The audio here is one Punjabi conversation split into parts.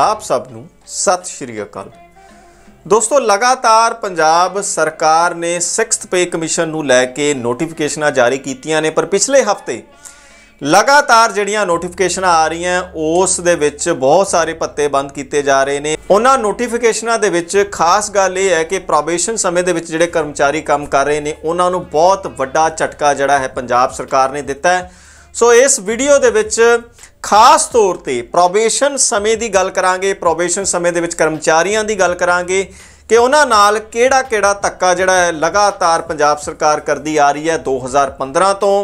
ਆਪ ਸਭ ਨੂੰ ਸਤਿ ਸ਼੍ਰੀ ਅਕਾਲ ਦੋਸਤੋ ਲਗਾਤਾਰ ਪੰਜਾਬ ਸਰਕਾਰ ਨੇ 6th ਪੇ ਕਮਿਸ਼ਨ ਨੂੰ ਲੈ ਕੇ ਨੋਟੀਫਿਕੇਸ਼ਨਾਂ ਜਾਰੀ ਕੀਤੀਆਂ ਨੇ ਪਰ ਪਿਛਲੇ ਹਫਤੇ ਲਗਾਤਾਰ ਜਿਹੜੀਆਂ ਨੋਟੀਫਿਕੇਸ਼ਨਾਂ ਆ ਰਹੀਆਂ ਉਸ ਦੇ ਵਿੱਚ ਬਹੁਤ ਸਾਰੇ ਪੱਤੇ ਬੰਦ ਕੀਤੇ ਜਾ ਰਹੇ ਨੇ ਉਹਨਾਂ ਨੋਟੀਫਿਕੇਸ਼ਨਾਂ ਦੇ ਵਿੱਚ ਖਾਸ ਗੱਲ ਇਹ ਹੈ ਕਿ ਪ੍ਰੋਬੇਸ਼ਨ ਸਮੇਂ ਦੇ ਵਿੱਚ ਜਿਹੜੇ ਕਰਮਚਾਰੀ ਕੰਮ ਕਰ ਰਹੇ ਨੇ ਉਹਨਾਂ ਨੂੰ ਬਹੁਤ ਵੱਡਾ ਝਟਕਾ ਜਿਹੜਾ ਹੈ ਪੰਜਾਬ ਸਰਕਾਰ ਨੇ ਦਿੱਤਾ ਸੋ ਇਸ ਵੀਡੀਓ ਦੇ ਵਿੱਚ ਖਾਸ ਤੌਰ ਤੇ ਪ੍ਰੋਬੇਸ਼ਨ ਸਮੇਂ ਦੀ ਗੱਲ ਕਰਾਂਗੇ ਪ੍ਰੋਬੇਸ਼ਨ ਸਮੇਂ ਦੇ ਵਿੱਚ ਕਰਮਚਾਰੀਆਂ ਦੀ ਗੱਲ ਕਰਾਂਗੇ ਕਿ ਉਹਨਾਂ ਨਾਲ ਕਿਹੜਾ-ਕਿਹੜਾ ਧੱਕਾ ਜਿਹੜਾ ਹੈ ਲਗਾਤਾਰ ਪੰਜਾਬ ਸਰਕਾਰ ਕਰਦੀ ਆ ਰਹੀ ਹੈ 2015 ਤੋਂ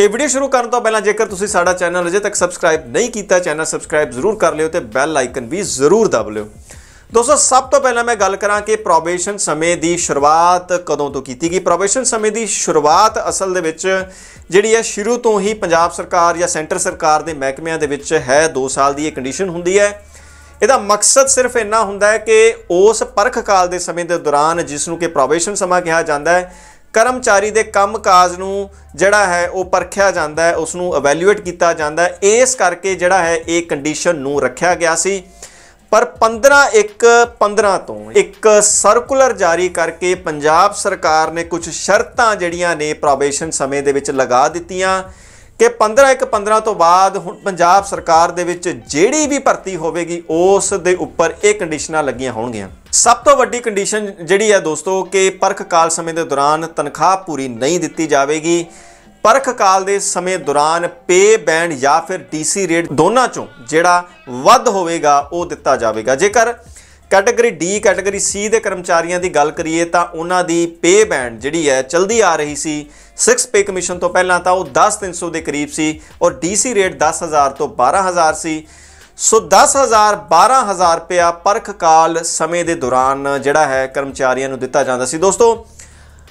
ਇਹ ਵੀਡੀਓ ਸ਼ੁਰੂ ਕਰਨ ਤੋਂ ਪਹਿਲਾਂ ਜੇਕਰ ਤੁਸੀਂ ਸਾਡਾ ਚੈਨਲ ਅਜੇ ਤੱਕ ਸਬਸਕ੍ਰਾਈਬ ਨਹੀਂ ਕੀਤਾ ਚੈਨਲ ਸਬਸਕ੍ਰਾਈਬ ਜ਼ਰੂਰ ਕਰ ਲਿਓ ਤੇ ਬੈਲ ਆਈਕਨ ਵੀ ਜ਼ਰੂਰ ਦਬ ਲਿਓ ਦੋਸਤੋ ਸਭ ਤੋਂ ਪਹਿਲਾਂ ਮੈਂ ਗੱਲ ਕਰਾਂ ਕਿ ਪ੍ਰੋਬੇਸ਼ਨ ਸਮੇਂ ਦੀ ਸ਼ੁਰੂਆਤ ਕਦੋਂ ਤੋਂ ਕੀਤੀ ਗਈ ਪ੍ਰੋਬੇਸ਼ਨ ਸਮੇਂ ਦੀ ਸ਼ੁਰੂਆਤ ਅਸਲ ਦੇ ਵਿੱਚ ਜਿਹੜੀ ਹੈ ਸ਼ੁਰੂ ਤੋਂ ਹੀ ਪੰਜਾਬ ਸਰਕਾਰ ਜਾਂ ਸੈਂਟਰ ਸਰਕਾਰ ਦੇ ਮਹਿਕਮਿਆਂ ਦੇ ਵਿੱਚ ਹੈ 2 ਸਾਲ ਦੀ ਇਹ ਕੰਡੀਸ਼ਨ ਹੁੰਦੀ ਹੈ ਇਹਦਾ ਮਕਸਦ ਸਿਰਫ ਇੰਨਾ ਹੁੰਦਾ ਹੈ ਕਿ ਉਸ ਪਰਖ ਕਾਲ ਦੇ ਸਮੇਂ ਦੇ ਦੌਰਾਨ ਜਿਸ ਨੂੰ ਕਿ ਪ੍ਰੋਬੇਸ਼ਨ ਸਮਾਂ ਕਿਹਾ ਜਾਂਦਾ ਹੈ ਕਰਮਚਾਰੀ ਦੇ ਕੰਮਕਾਜ ਨੂੰ ਜਿਹੜਾ ਹੈ ਉਹ ਪਰਖਿਆ ਜਾਂਦਾ ਹੈ ਉਸ ਨੂੰ ਇਵੈਲੂਏਟ ਕੀਤਾ ਜਾਂਦਾ ਹੈ ਇਸ ਕਰਕੇ ਜਿਹੜਾ ਹੈ ਇਹ ਕੰਡੀਸ਼ਨ ਨੂੰ ਰੱਖਿਆ ਗਿਆ ਸੀ ਪਰ 15 ਇੱਕ 15 ਤੋਂ ਇੱਕ ਸਰਕੂਲਰ ਜਾਰੀ ਕਰਕੇ ਪੰਜਾਬ ਸਰਕਾਰ ਨੇ ਕੁਝ ਸ਼ਰਤਾਂ ਜਿਹੜੀਆਂ ਨੇ ਪ੍ਰੋਬੇਸ਼ਨ ਸਮੇਂ ਦੇ ਵਿੱਚ ਲਗਾ ਦਿੱਤੀਆਂ ਕਿ 15 ਇੱਕ 15 ਤੋਂ ਬਾਅਦ ਹੁਣ ਪੰਜਾਬ ਸਰਕਾਰ ਦੇ ਵਿੱਚ ਜਿਹੜੀ ਵੀ ਭਰਤੀ ਹੋਵੇਗੀ ਉਸ ਦੇ ਉੱਪਰ ਇਹ ਕੰਡੀਸ਼ਨਾਂ ਲੱਗੀਆਂ ਹੋਣਗੀਆਂ ਸਭ ਤੋਂ ਵੱਡੀ ਕੰਡੀਸ਼ਨ ਜਿਹੜੀ ਹੈ ਦੋਸਤੋ ਕਿ ਪਰਖ ਕਾਲ ਸਮੇਂ ਦੇ ਦੌਰਾਨ ਤਨਖਾਹ ਪੂਰੀ ਨਹੀਂ ਦਿੱਤੀ ਜਾਵੇਗੀ ਪਰਖ ਕਾਲ ਦੇ ਸਮੇਂ ਦੌਰਾਨ ਪੇ ਬੈਂਡ ਜਾਂ ਫਿਰ ਡੀਸੀ ਰੇਟ ਦੋਨਾਂ ਚੋਂ ਜਿਹੜਾ ਵੱਧ ਹੋਵੇਗਾ ਉਹ ਦਿੱਤਾ ਜਾਵੇਗਾ ਜੇਕਰ ਕੈਟਾਗਰੀ ਡੀ ਕੈਟਾਗਰੀ ਸੀ ਦੇ ਕਰਮਚਾਰੀਆਂ ਦੀ ਗੱਲ ਕਰੀਏ ਤਾਂ ਉਹਨਾਂ ਦੀ ਪੇ ਬੈਂਡ ਜਿਹੜੀ ਹੈ ਚਲਦੀ ਆ ਰਹੀ ਸੀ 6 ਪੇ ਕਮਿਸ਼ਨ ਤੋਂ ਪਹਿਲਾਂ ਤਾਂ ਉਹ 10300 ਦੇ ਕਰੀਬ ਸੀ ਔਰ ਡੀਸੀ ਰੇਟ 10000 ਤੋਂ 12000 ਸੀ ਸੋ 10000 12000 ਰੁਪਿਆ ਪਰਖ ਕਾਲ ਸਮੇਂ ਦੇ ਦੌਰਾਨ ਜਿਹੜਾ ਹੈ ਕਰਮਚਾਰੀਆਂ ਨੂੰ ਦਿੱਤਾ ਜਾਂਦਾ ਸੀ ਦੋਸਤੋ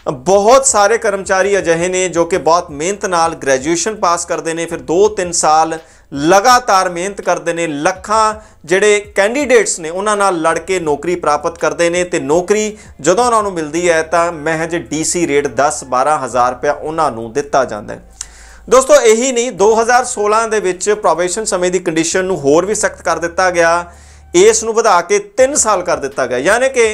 ਬਹੁਤ ਸਾਰੇ ਕਰਮਚਾਰੀ ਅਜਿਹੇ ਨੇ ਜੋ ਕਿ ਬਹੁਤ ਮਿਹਨਤ ਨਾਲ ਗ੍ਰੈਜੂਏਸ਼ਨ ਪਾਸ ਕਰਦੇ ਨੇ ਫਿਰ 2-3 ਸਾਲ ਲਗਾਤਾਰ ਮਿਹਨਤ ਕਰਦੇ ਨੇ ਲੱਖਾਂ ਜਿਹੜੇ ਕੈਂਡੀਡੇਟਸ ਨੇ ਉਹਨਾਂ ਨਾਲ ਲੜ ਕੇ ਨੌਕਰੀ ਪ੍ਰਾਪਤ ਕਰਦੇ ਨੇ ਤੇ ਨੌਕਰੀ ਜਦੋਂ ਉਹਨਾਂ ਨੂੰ ਮਿਲਦੀ ਹੈ ਤਾਂ ਮਹਿਜ ਡੀਸੀ ਰੇਟ 10-12000 ਰੁਪਏ ਉਹਨਾਂ ਨੂੰ ਦਿੱਤਾ ਜਾਂਦਾ ਹੈ ਦੋਸਤੋ ਇਹੀ ਨਹੀਂ 2016 ਦੇ ਵਿੱਚ ਪ੍ਰੋਬੇਸ਼ਨ ਸਮੇਂ ਦੀ ਕੰਡੀਸ਼ਨ ਨੂੰ ਹੋਰ ਵੀ ਸਖਤ ਕਰ ਦਿੱਤਾ ਗਿਆ ਇਸ ਨੂੰ ਵਧਾ ਕੇ 3 ਸਾਲ ਕਰ ਦਿੱਤਾ ਗਿਆ ਯਾਨੀ ਕਿ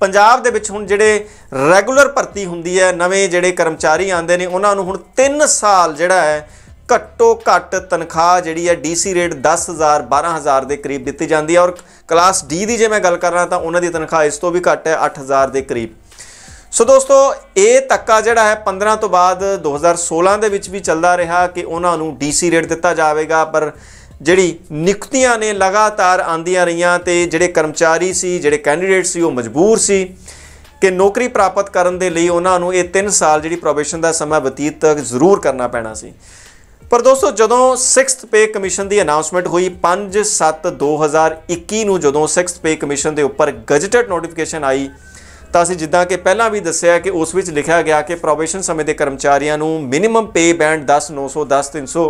ਪੰਜਾਬ ਦੇ ਵਿੱਚ ਹੁਣ ਜਿਹੜੇ ਰੈਗੂਲਰ ਭਰਤੀ ਹੁੰਦੀ ਹੈ ਨਵੇਂ ਜਿਹੜੇ ਕਰਮਚਾਰੀ ਆਉਂਦੇ ਨੇ ਉਹਨਾਂ ਨੂੰ ਹੁਣ 3 ਸਾਲ ਜਿਹੜਾ ਹੈ ਘੱਟੋ ਘੱਟ ਤਨਖਾਹ ਜਿਹੜੀ ਹੈ ਡੀਸੀ ਰੇਟ 10000 12000 ਦੇ ਕਰੀਬ ਦਿੱਤੀ ਜਾਂਦੀ ਹੈ ਔਰ ਕਲਾਸ ਡੀ ਦੀ ਜੇ ਮੈਂ ਗੱਲ ਰਹਾ ਤਾਂ ਉਹਨਾਂ ਦੀ ਤਨਖਾਹ ਇਸ ਤੋਂ ਵੀ ਘੱਟ ਹੈ 8000 ਦੇ ਕਰੀਬ ਸੋ ਦੋਸਤੋ ਇਹ ਤੱਕਾ ਜਿਹੜਾ ਹੈ 15 ਤੋਂ ਬਾਅਦ 2016 ਦੇ ਵਿੱਚ ਵੀ ਚੱਲਦਾ ਰਿਹਾ ਕਿ ਉਹਨਾਂ ਨੂੰ ਡੀਸੀ ਰੇਟ ਦਿੱਤਾ ਜਾਵੇਗਾ ਪਰ ਜਿਹੜੀ ਨਿਯੁਕਤੀਆਂ ਨੇ ਲਗਾਤਾਰ ਆਂਦੀਆਂ ਰਹੀਆਂ ਤੇ ਜਿਹੜੇ ਕਰਮਚਾਰੀ ਸੀ ਜਿਹੜੇ ਕੈਂਡੀਡੇਟ ਸੀ ਉਹ ਮਜਬੂਰ ਸੀ ਕਿ ਨੌਕਰੀ ਪ੍ਰਾਪਤ ਕਰਨ ਦੇ ਲਈ ਉਹਨਾਂ ਨੂੰ ਇਹ 3 ਸਾਲ ਜਿਹੜੀ ਪ੍ਰੋਬੇਸ਼ਨ ਦਾ ਸਮਾਂ ਬਤੀਤ ਜ਼ਰੂਰ ਕਰਨਾ ਪੈਣਾ ਸੀ ਪਰ ਦੋਸਤੋ ਜਦੋਂ 6th ਪੇ ਕਮਿਸ਼ਨ ਦੀ ਅਨਾਉਂਸਮੈਂਟ ਹੋਈ 5/7/2021 ਨੂੰ ਜਦੋਂ 6th ਪੇ ਕਮਿਸ਼ਨ ਦੇ ਉੱਪਰ ਗਜਟਡ ਨੋਟੀਫਿਕੇਸ਼ਨ ਆਈ ਤਾਂ ਅਸੀਂ ਜਿੱਦਾਂ ਕਿ ਪਹਿਲਾਂ ਵੀ ਦੱਸਿਆ ਕਿ ਉਸ ਵਿੱਚ ਲਿਖਿਆ ਗਿਆ ਕਿ ਪ੍ਰੋਬੇਸ਼ਨ ਸਮੇਂ ਦੇ ਕਰਮਚਾਰੀਆਂ ਨੂੰ ਮਿਨੀਮਮ ਪੇ ਬੈਂਡ 10 900 10 300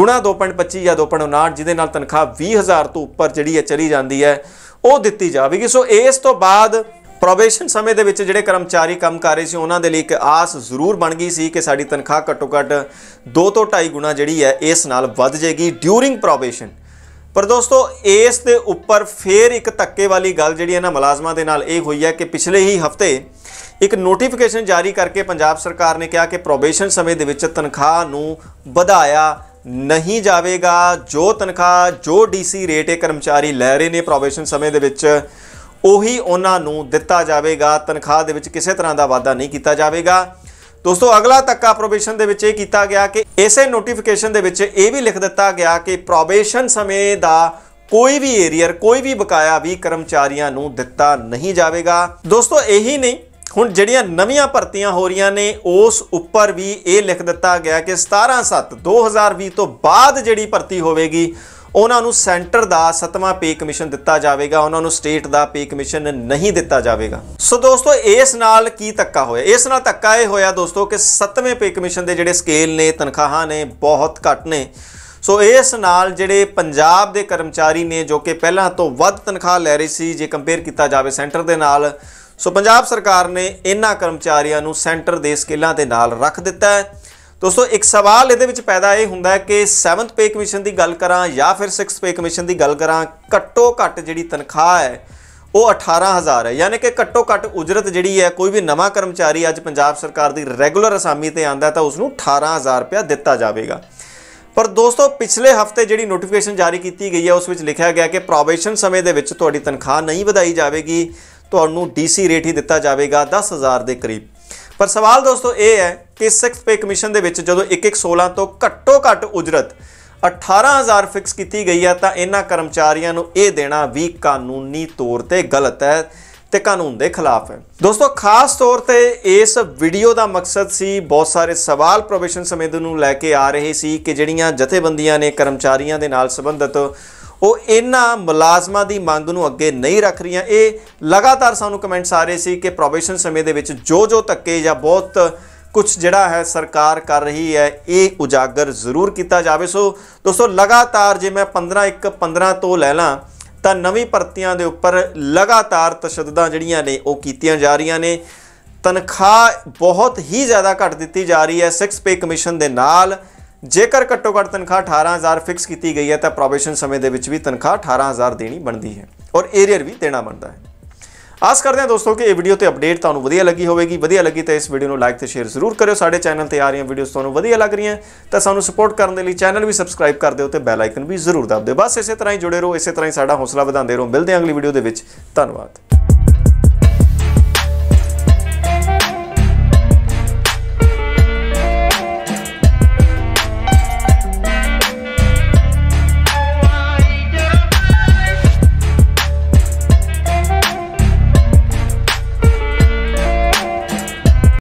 ਗੁਣਾ 2.25 ਜਾਂ 2.59 ਜਿਹਦੇ ਨਾਲ ਤਨਖਾਹ 20000 ਤੋਂ ਉੱਪਰ ਜਿਹੜੀ ਹੈ ਚਲੀ ਜਾਂਦੀ ਹੈ ਉਹ ਦਿੱਤੀ ਜਾਵੇਗੀ ਸੋ ਇਸ ਤੋਂ ਬਾਅਦ ਪ੍ਰੋਬੇਸ਼ਨ ਸਮੇਂ ਦੇ ਵਿੱਚ ਜਿਹੜੇ ਕਰਮਚਾਰੀ ਕੰਮ ਕਰ ਰਹੇ ਸੀ ਉਹਨਾਂ ਦੇ ਲਈ ਇੱਕ ਆਸ ਜ਼ਰੂਰ ਬਣ ਗਈ ਸੀ ਕਿ ਸਾਡੀ ਤਨਖਾਹ ਘੱਟੋ ਘੱਟ 2 ਤੋਂ 2.5 ਗੁਣਾ ਜਿਹੜੀ ਹੈ ਇਸ ਨਾਲ ਵੱਧ ਜਾਏਗੀ ਡਿਊਰਿੰਗ ਪ੍ਰੋਬੇਸ਼ਨ ਪਰ ਦੋਸਤੋ ਇਸ ਦੇ ਉੱਪਰ ਫੇਰ ਇੱਕ ਧੱਕੇ ਵਾਲੀ ਗੱਲ ਜਿਹੜੀ ਇਹਨਾਂ ਮੁਲਾਜ਼ਮਾਂ ਦੇ ਨਾਲ ਇਹ ਹੋਈ ਹੈ ਕਿ ਪਿਛਲੇ ਹੀ ਹਫਤੇ ਇੱਕ ਨੋਟੀਫਿਕੇਸ਼ਨ ਜਾਰੀ ਕਰਕੇ ਪੰਜਾਬ ਸਰਕਾਰ ਨੇ ਕਿਹਾ ਕਿ ਪ੍ਰੋਬੇਸ਼ਨ ਸਮੇਂ ਦੇ ਵਿੱਚ ਤਨਖਾਹ ਨੂੰ ਵਧਾਇਆ ਨਹੀਂ ਜਾਵੇਗਾ ਜੋ ਤਨਖਾਹ ਜੋ ਡੀਸੀ ਰੇਟ ਇਹ ਕਰਮਚਾਰੀ ਲੈ ਰਹੇ ਨੇ ਪ੍ਰੋਬੇਸ਼ਨ ਸਮੇਂ ਦੇ ਵਿੱਚ ਉਹੀ ਉਹਨਾਂ ਨੂੰ ਦਿੱਤਾ ਜਾਵੇਗਾ ਤਨਖਾਹ ਦੇ ਵਿੱਚ ਕਿਸੇ ਤਰ੍ਹਾਂ ਦਾ ਵਾਧਾ ਨਹੀਂ ਕੀਤਾ ਜਾਵੇਗਾ ਦੋਸਤੋ ਅਗਲਾ ਤੱਕਾ ਪ੍ਰੋਬੇਸ਼ਨ ਦੇ ਵਿੱਚ ਇਹ ਕੀਤਾ ਗਿਆ ਕਿ ਇਸੇ ਨੋਟੀਫਿਕੇਸ਼ਨ ਦੇ ਵਿੱਚ ਇਹ ਵੀ ਲਿਖ ਦਿੱਤਾ ਗਿਆ ਕਿ ਪ੍ਰੋਬੇਸ਼ਨ ਸਮੇਂ ਦਾ ਕੋਈ ਵੀ ਏਰੀਅਰ ਕੋਈ ਵੀ ਬਕਾਇਆ ਵੀ ਕਰਮਚਾਰੀਆਂ ਨੂੰ ਦਿੱਤਾ ਨਹੀਂ ਜਾਵੇਗਾ ਦੋਸਤੋ ਇਹੀ ਨਹੀਂ ਹੁਣ ਜਿਹੜੀਆਂ ਨਵੀਆਂ ਭਰਤੀਆਂ ਹੋ ਰਹੀਆਂ ਨੇ ਉਸ ਉੱਪਰ ਵੀ ਇਹ ਲਿਖ ਦਿੱਤਾ ਗਿਆ ਕਿ 17/7/2020 ਤੋਂ ਬਾਅਦ ਜਿਹੜੀ ਭਰਤੀ ਹੋਵੇਗੀ ਉਹਨਾਂ ਨੂੰ ਸੈਂਟਰ ਦਾ ਸਤਵਾਂ ਪੇ ਕਮਿਸ਼ਨ ਦਿੱਤਾ ਜਾਵੇਗਾ ਉਹਨਾਂ ਨੂੰ ਸਟੇਟ ਦਾ ਪੇ ਕਮਿਸ਼ਨ ਨਹੀਂ ਦਿੱਤਾ ਜਾਵੇਗਾ ਸੋ ਦੋਸਤੋ ਇਸ ਨਾਲ ਕੀ ਤੱਕਾ ਹੋਇਆ ਇਸ ਨਾਲ ਤੱਕਾ ਇਹ ਹੋਇਆ ਦੋਸਤੋ ਕਿ ਸਤਵੇਂ ਪੇ ਕਮਿਸ਼ਨ ਦੇ ਜਿਹੜੇ ਸਕੇਲ ਨੇ ਤਨਖਾਹਾਂ ਨੇ ਬਹੁਤ ਘੱਟ ਨੇ ਸੋ ਇਸ ਨਾਲ ਜਿਹੜੇ ਪੰਜਾਬ ਦੇ ਕਰਮਚਾਰੀ ਨੇ ਜੋ ਕਿ ਪਹਿਲਾਂ ਤੋਂ ਵੱਧ ਤਨਖਾਹ ਲੈ ਰਹੇ ਸੀ ਜੇ ਕੰਪੇਅਰ ਕੀਤਾ ਜਾਵੇ ਸੈਂਟਰ ਦੇ ਨਾਲ ਸੋ ਪੰਜਾਬ ਸਰਕਾਰ ਨੇ ਇਹਨਾਂ ਕਰਮਚਾਰੀਆਂ ਨੂੰ ਸੈਂਟਰ ਦੇ ਸਕੇਲਾਂ ਦੇ ਨਾਲ ਰੱਖ ਦਿੱਤਾ ਹੈ ਦੋਸਤੋ ਇੱਕ ਸਵਾਲ ਇਹਦੇ ਵਿੱਚ ਪੈਦਾ ਇਹ ਹੁੰਦਾ ਹੈ ਕਿ 7th ਪੇ ਕਮਿਸ਼ਨ ਦੀ ਗੱਲ ਕਰਾਂ ਜਾਂ ਫਿਰ 6th ਪੇ ਕਮਿਸ਼ਨ ਦੀ ਗੱਲ ਕਰਾਂ ਘੱਟੋ ਘੱਟ ਜਿਹੜੀ ਤਨਖਾਹ ਹੈ ਉਹ 18000 ਹੈ ਯਾਨੀ ਕਿ ਘੱਟੋ ਘੱਟ ਉਜਰਤ ਜਿਹੜੀ ਹੈ ਕੋਈ ਵੀ ਨਵਾਂ ਕਰਮਚਾਰੀ ਅੱਜ ਪੰਜਾਬ ਸਰਕਾਰ ਦੀ ਰੈਗੂਲਰ ਅਸਾਮੀ ਤੇ ਆਂਦਾ ਤਾਂ ਉਸ ਨੂੰ 18000 ਰੁਪਏ ਦਿੱਤਾ ਜਾਵੇਗਾ ਪਰ ਦੋਸਤੋ ਪਿਛਲੇ ਹਫਤੇ ਜਿਹੜੀ ਨੋਟੀਫਿਕੇਸ਼ਨ ਜਾਰੀ ਕੀਤੀ ਗਈ ਹੈ ਉਸ ਵਿੱਚ ਲਿਖਿਆ ਗਿਆ ਕਿ ਪ੍ਰੋਬੇਸ਼ਨ ਸਮੇਂ ਦੇ ਵਿੱਚ ਤੁਹਾਡੀ ਤਨਖਾਹ ਨਹੀਂ ਵਧਾਈ ਜਾਵੇਗੀ ਤੁਹਾਨੂੰ ਡੀਸੀ ਰੇਟ ਹੀ ਦਿੱਤਾ ਜਾਵੇਗਾ 10000 ਦੇ ਕਰੀਬ ਪਰ ਸਵਾਲ ਦੋਸਤੋ ਇਹ ਹੈ ਕਿ ਸਿਕਸ ਪੇ ਕਮਿਸ਼ਨ ਦੇ ਵਿੱਚ ਜਦੋਂ 1116 ਤੋਂ ਘੱਟੋ ਘੱਟ ਉਜਰਤ 18000 ਫਿਕਸ ਕੀਤੀ ਗਈ ਹੈ ਤਾਂ ਇਹਨਾਂ ਕਰਮਚਾਰੀਆਂ ਨੂੰ ਇਹ ਦੇਣਾ ਵੀ ਕਾਨੂੰਨੀ ਤੌਰ ਤੇ ਗਲਤ ਹੈ ਤੇ ਕਾਨੂੰਨ ਦੇ ਖਿਲਾਫ ਹੈ ਦੋਸਤੋ ਖਾਸ ਤੌਰ ਤੇ ਇਸ ਵੀਡੀਓ ਦਾ ਮਕਸਦ ਸੀ ਬਹੁਤ ਸਾਰੇ ਸਵਾਲ ਪ੍ਰੋਬੇਸ਼ਨ ਸਮੇਤ ਨੂੰ ਲੈ ਕੇ ਆ ਰਹੇ ਸੀ ਕਿ ਜਿਹੜੀਆਂ ਜਥੇਬੰਦੀਆਂ ਨੇ ਕਰਮਚਾਰੀਆਂ ਦੇ ਨਾਲ ਸੰਬੰਧਤ ਉਹ ਇਹਨਾਂ ਮੁਲਾਜ਼ਮਾਂ ਦੀ ਮੰਗ ਨੂੰ ਅੱਗੇ ਨਹੀਂ ਰੱਖ ਰਹੀਆਂ ਇਹ ਲਗਾਤਾਰ ਸਾਨੂੰ ਕਮੈਂਟਸ ਆ ਰਹੇ ਸੀ ਕਿ ਪ੍ਰੋਬੇਸ਼ਨ ਸਮੇਂ ਦੇ ਵਿੱਚ ਜੋ ਜੋ ਤੱਕੇ ਜਾਂ ਬਹੁਤ ਕੁਝ ਜਿਹੜਾ ਹੈ ਸਰਕਾਰ ਕਰ ਰਹੀ ਹੈ ਇਹ ਉਜਾਗਰ ਜ਼ਰੂਰ ਕੀਤਾ ਜਾਵੇ ਸੋ ਦੋਸਤੋ ਲਗਾਤਾਰ ਜੇ ਮੈਂ 15 ਇੱਕ 15 ਤੋਂ ਲੈ ਲਾਂ ਤਾਂ ਨਵੀਂ ਭਰਤੀਆਂ ਦੇ ਉੱਪਰ ਲਗਾਤਾਰ ਤਸ਼ੱਦਦਾਂ ਜਿਹੜੀਆਂ ਨੇ ਉਹ ਕੀਤੀਆਂ ਜਾ ਰਹੀਆਂ ਨੇ ਤਨਖਾਹ ਬਹੁਤ ਹੀ ਜ਼ਿਆਦਾ ਘਟ ਦਿੱਤੀ ਜਾ ਰਹੀ ਹੈ 6 ਪੇ ਕਮਿਸ਼ਨ ਦੇ ਨਾਲ ਜੇਕਰ ਘੱਟੋ ਘੱਟ ਤਨਖਾਹ 18000 ਫਿਕਸ ਕੀਤੀ ਗਈ ਹੈ ਤਾਂ ਪ੍ਰੋਬੇਸ਼ਨ ਸਮੇਂ ਦੇ ਵਿੱਚ ਵੀ ਤਨਖਾਹ 18000 ਦੇਣੀ ਬਣਦੀ ਹੈ ਔਰ ਏਰੀਅਰ ਵੀ ਦੇਣਾ ਬਣਦਾ ਹੈ ਆਸ ਕਰਦੇ ਹਾਂ ਦੋਸਤੋ ਕਿ ਇਹ ਵੀਡੀਓ ਤੇ ਅਪਡੇਟ ਤੁਹਾਨੂੰ ਵਧੀਆ ਲੱਗੀ ਹੋਵੇਗੀ ਵਧੀਆ ਲੱਗੀ ਤਾਂ ਇਸ ਵੀਡੀਓ ਨੂੰ ਲਾਈਕ ਤੇ ਸ਼ੇਅਰ ਜ਼ਰੂਰ ਕਰਿਓ ਸਾਡੇ ਚੈਨਲ ਤੇ ਆ ਰਹੀਆਂ ਵੀਡੀਓਜ਼ ਤੁਹਾਨੂੰ ਵਧੀਆ ਲੱਗ ਰਹੀਆਂ ਤਾਂ ਸਾਨੂੰ ਸਪੋਰਟ ਕਰਨ ਦੇ ਲਈ ਚੈਨਲ ਵੀ ਸਬਸਕ੍ਰਾਈਬ ਕਰ ਦਿਓ ਤੇ ਬੈਲ ਆਈਕਨ ਵੀ ਜ਼ਰੂਰ ਦਬਾ ਦਿਓ ਬਸ ਇਸੇ ਤਰ੍ਹਾਂ ਹੀ ਜੁੜੇ ਰਹੋ ਇਸੇ ਤਰ੍ਹਾਂ ਹੀ ਸਾਡਾ ਹੌਸਲਾ ਵਧਾਉਂਦੇ ਰਹੋ ਮਿਲਦੇ ਹਾਂ ਅਗਲੀ ਵੀਡੀਓ ਦੇ ਵਿੱਚ ਧੰਨਵਾਦ